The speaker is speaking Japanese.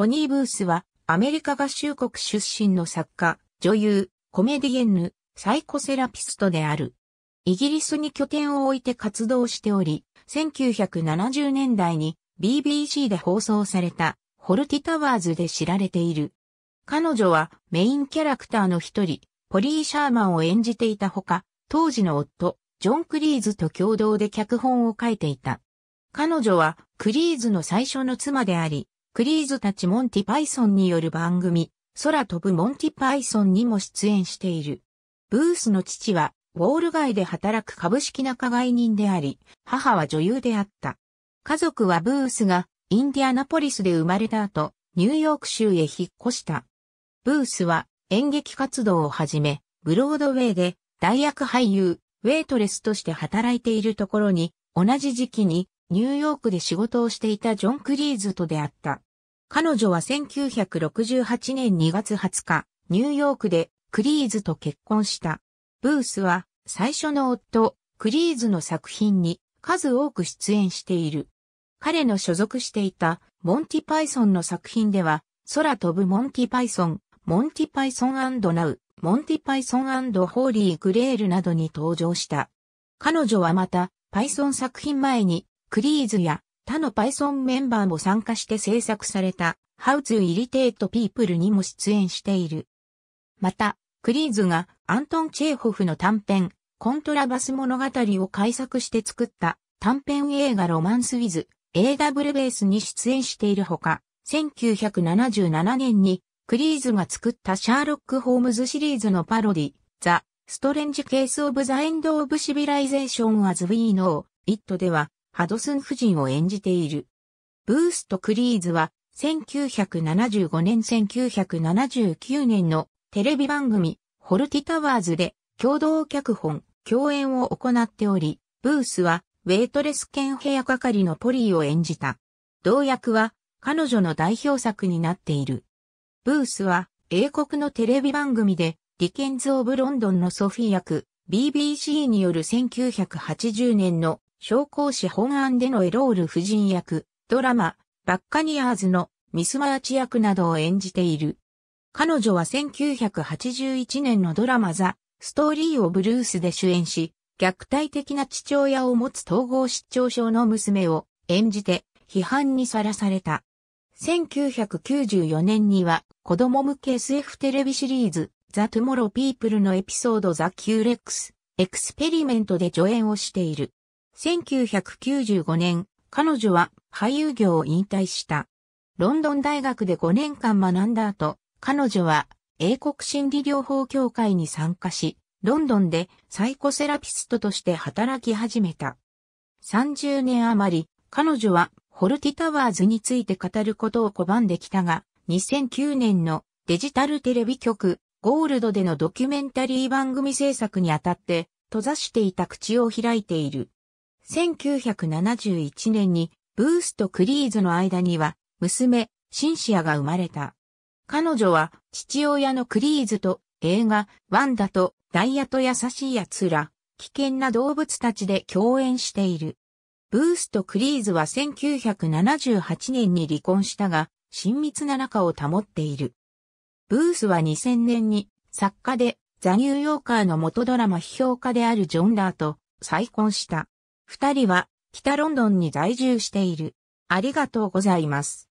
コニー・ブースは、アメリカ合衆国出身の作家、女優、コメディエンヌ、サイコセラピストである。イギリスに拠点を置いて活動しており、1970年代に BBC で放送されたホルティタワーズで知られている。彼女はメインキャラクターの一人、ポリー・シャーマンを演じていたほか、当時の夫、ジョン・クリーズと共同で脚本を書いていた。彼女はクリーズの最初の妻であり、クリーズたちモンティパイソンによる番組、空飛ぶモンティパイソンにも出演している。ブースの父は、ウォール街で働く株式仲買人であり、母は女優であった。家族はブースが、インディアナポリスで生まれた後、ニューヨーク州へ引っ越した。ブースは、演劇活動をはじめ、ブロードウェイで、大役俳優、ウェイトレスとして働いているところに、同じ時期に、ニューヨークで仕事をしていたジョン・クリーズと出会った。彼女は1968年2月20日、ニューヨークでクリーズと結婚した。ブースは最初の夫、クリーズの作品に数多く出演している。彼の所属していたモンティ・パイソンの作品では、空飛ぶモンティ・パイソン、モンティ・パイソンナウ、モンティ・パイソンホーリー・グレールなどに登場した。彼女はまた、パイソン作品前にクリーズや他の Python メンバーも参加して制作された How to Irritate People にも出演している。また、クリーズがアントン・チェーホフの短編コントラバス物語を改作して作った短編映画ロマンス・ウィズ AW ベースに出演しているほか、1977年にクリーズが作ったシャーロック・ホームズシリーズのパロディ、ザ・ストレンジ・ケース・オブ・ザ・エンド・オブ・シビライゼーション・アズ・ウィー・ノー・イットでは、ハドスン夫人を演じている。ブースとクリーズは、1975年1979年のテレビ番組、ホルティタワーズで共同脚本、共演を行っており、ブースは、ウェイトレス兼部屋係のポリーを演じた。同役は、彼女の代表作になっている。ブースは、英国のテレビ番組で、リケンズ・オブ・ロンドンのソフィー役、BBC による1980年の商工誌本案でのエロール夫人役、ドラマ、バッカニアーズのミスマーチ役などを演じている。彼女は1981年のドラマザ・ストーリーをブルースで主演し、虐待的な父親を持つ統合失調症の娘を演じて批判にさらされた。1994年には子供向け SF テレビシリーズザ・トゥモロ・ピープルのエピソードザ・キューレックス・エクスペリメントで助演をしている。1995年、彼女は俳優業を引退した。ロンドン大学で5年間学んだ後、彼女は英国心理療法協会に参加し、ロンドンでサイコセラピストとして働き始めた。30年余り、彼女はホルティタワーズについて語ることを拒んできたが、2009年のデジタルテレビ局ゴールドでのドキュメンタリー番組制作にあたって閉ざしていた口を開いている。1971年にブースとクリーズの間には娘、シンシアが生まれた。彼女は父親のクリーズと映画ワンダとダイヤと優しい奴ら、危険な動物たちで共演している。ブースとクリーズは1978年に離婚したが、親密な仲を保っている。ブースは2000年に作家でザ・ニューヨーカーの元ドラマ批評家であるジョン・ラーと再婚した。二人は北ロンドンに在住している。ありがとうございます。